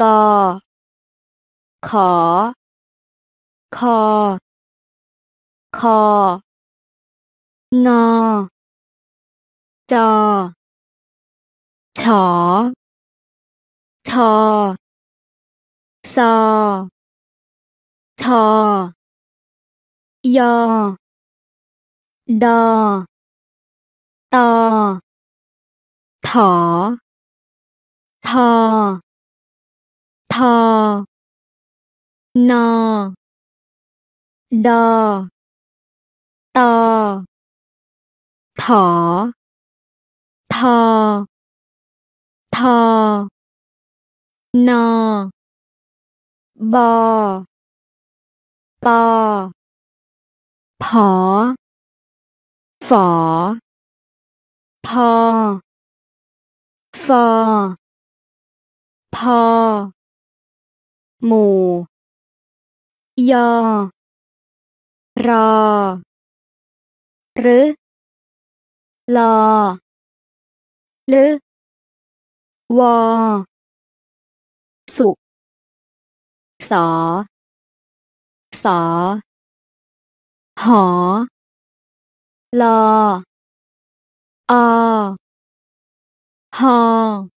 กอขอคอ คองอจอฉอชอซอชอยอ ดอตอถอทอทอนอดอตอถอทอ ทอนอบอปอผอฝอพอฟอพอหมู่ยอรอหรือลอหรือวอสุสอสอหอ ลออหอ